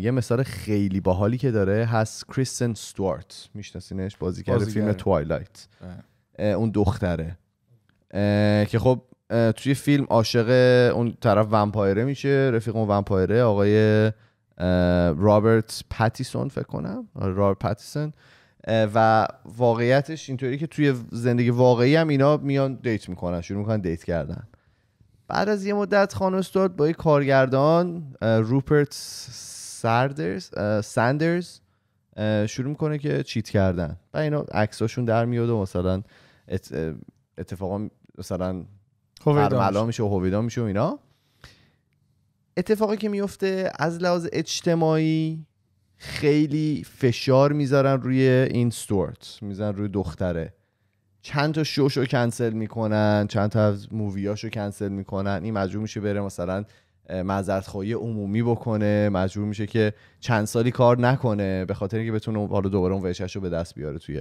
یه مثال خیلی باحالی که داره هست کریستن ستوارت میشناسینش بازیگر بازی فیلم توایلایت اون دختره که خب توی فیلم عاشق اون طرف ومپایره میشه رفیق اون ومپایره آقای رابرت پاتیسون فکر کنم آره، رابرت پاتیسون و واقعیتش اینطوری که توی زندگی واقعی هم اینا میان دیت میکنن شروع میکنن دیت کردن بعد از یه مدت خانم با یه کارگردان روپرت سردرز سندرز شروع میکنه که چیت کردن و اینا عکساشون در میاد و مثلا اتفاقا مثلا برملا میشه و هویدا میشه و اینا اتفاقی که میفته از لحاظ اجتماعی خیلی فشار میذارن روی این ستورت میذارن روی دختره چند تا شوش کنسل میکنن چند تا از موویاشو کنسل میکنن این مجبور میشه بره مثلا معذرت خواهی عمومی بکنه مجبور میشه که چند سالی کار نکنه به خاطر اینکه بتونه حالا دوباره اون رو به دست بیاره توی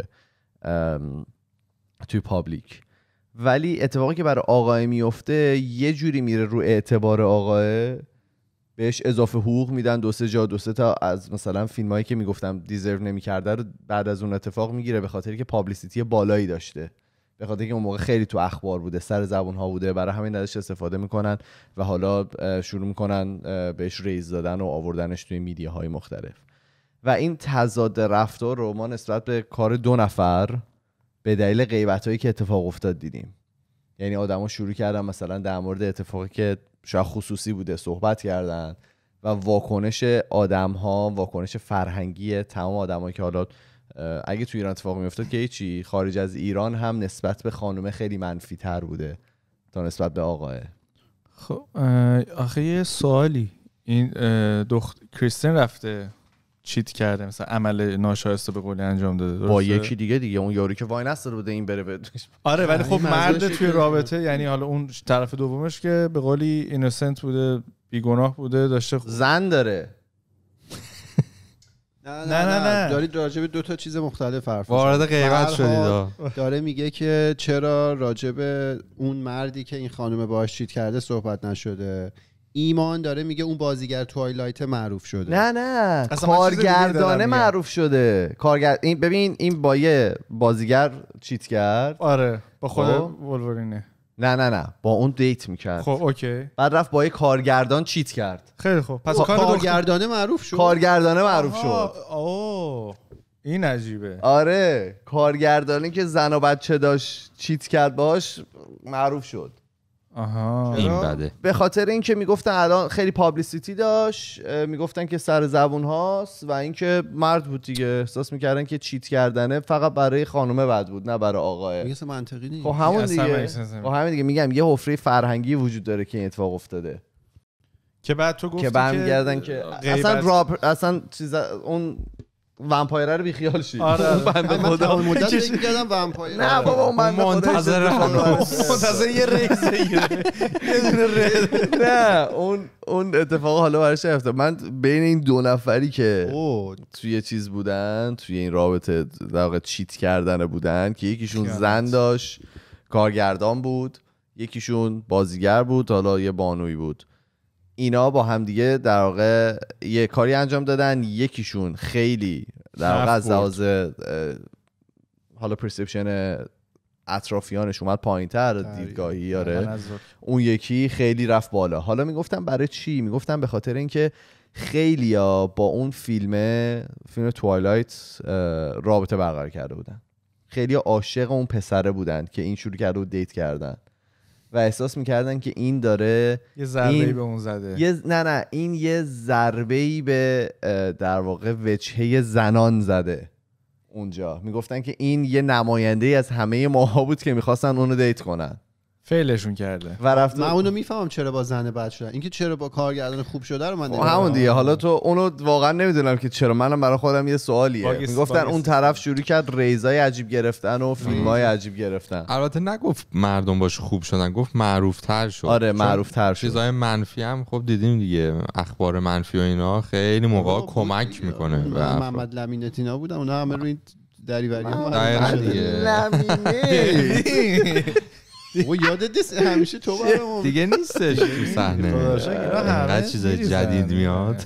توی پابلیک ولی اتفاقی که برای آقای میفته یه جوری میره رو اعتبار آقای بهش اضافه حقوق میدن دو سه جا دو سه تا از مثلا فیلمایی که میگفتم دیزرو نمیکرده رو بعد از اون اتفاق میگیره به خاطر که پابلیسیتی بالایی داشته به خاطر اینکه اون موقع خیلی تو اخبار بوده سر زبون ها بوده برای همین ازش استفاده میکنن و حالا شروع میکنن بهش ریز دادن و آوردنش توی میدیه های مختلف و این تضاد رفتار رو ما نسبت به کار دو نفر به دلیل غیبت هایی که اتفاق افتاد دیدیم یعنی آدما شروع کردن مثلا در مورد اتفاقی که شاید خصوصی بوده صحبت کردن و واکنش آدم ها واکنش فرهنگی تمام آدمایی که حالا اگه تو ایران اتفاق میافتاد که هیچی خارج از ایران هم نسبت به خانومه خیلی منفی تر بوده تا نسبت به آقاه خب آخه یه سوالی این دخت کریستین رفته چیت کرده مثلا عمل ناشایسته به قولی انجام داده با یکی دیگه دیگه اون یاری که وای بوده این بره آره ولی خب مرد توی رابطه یعنی حالا اون طرف دومش که به قولی اینوسنت بوده بیگناه بوده داشته زن داره نه نه نه, دارید دو تا چیز مختلف حرف وارد غیبت شدید داره میگه که چرا راجب اون مردی که این خانم باهاش چیت کرده صحبت نشده ایمان داره میگه اون بازیگر توایلایت معروف شده نه نه کارگردانه معروف شده کارگر... این ببین این با یه بازیگر چیت کرد آره با خود خب. ولورینه نه نه نه با اون دیت میکرد خب اوکی بعد رفت با یه کارگردان چیت کرد خیلی خب پس کار کارگردانه معروف شد کارگردانه معروف شد اوه این عجیبه آره کارگردانی که زن و بچه داشت چیت کرد باش معروف شد این بده به خاطر اینکه میگفتن الان خیلی پابلیسیتی داشت میگفتن که سر زبون هاست و اینکه مرد بود دیگه احساس میکردن که چیت کردنه فقط برای خانم بد بود نه برای آقا میگه منطقی نیست خب همون دیگه خب همین دیگه میگم یه حفره فرهنگی وجود داره که این اتفاق افتاده که بعد تو گفتی که که اصلا اصلا چیز اون ومپایره رو بی خیال شید آره بنده آره، خدا مدتی مدت فکر کردم ومپایر نه بابا اون بنده خدا منتظر منتظر یه ریز یه نه اون اون اتفاق حالا برش افتاد من بین این دو نفری که توی چیز بودن توی این رابطه در واقع چیت کردن بودن که یکیشون زن داشت کارگردان بود یکیشون بازیگر بود حالا یه بانوی بود اینا با همدیگه در واقع یه کاری انجام دادن یکیشون خیلی در واقع از لحاظ حالا پرسپشن اطرافیانش اومد پایین تر دیدگاهی آره اون یکی خیلی رفت بالا حالا میگفتم برای چی میگفتم به خاطر اینکه خیلی ها با اون فیلم فیلم توایلایت رابطه برقرار کرده بودن خیلی عاشق اون پسره بودن که این شروع کرده و دیت کردن و احساس میکردن که این داره یه ضربه این... به اون زده یه... نه نه این یه ضربه ای به در واقع وچه زنان زده اونجا میگفتن که این یه نماینده ای از همه ماها بود که میخواستن اونو دیت کنن فعلشون کرده و رفت من اونو میفهمم چرا با زن بد شدن اینکه چرا با کارگردان خوب شده رو من خب همون دیگه حالا تو اونو واقعا نمیدونم که چرا منم برای خودم یه سوالیه میگفتن اون طرف شروع کرد ریزای عجیب گرفتن و فیلم های عجیب گرفتن البته نگفت مردم باش خوب شدن گفت معروف تر شد آره معروف تر شد چیزای منفی هم خب دیدیم دیگه اخبار منفی و اینا خیلی موقع کمک میکنه محمد لامینتینا بودن اونا همه روی دریوری هم و یاد دست همیشه تو برامون دیگه نیستش تو صحنه اینقدر چیزای جدید میاد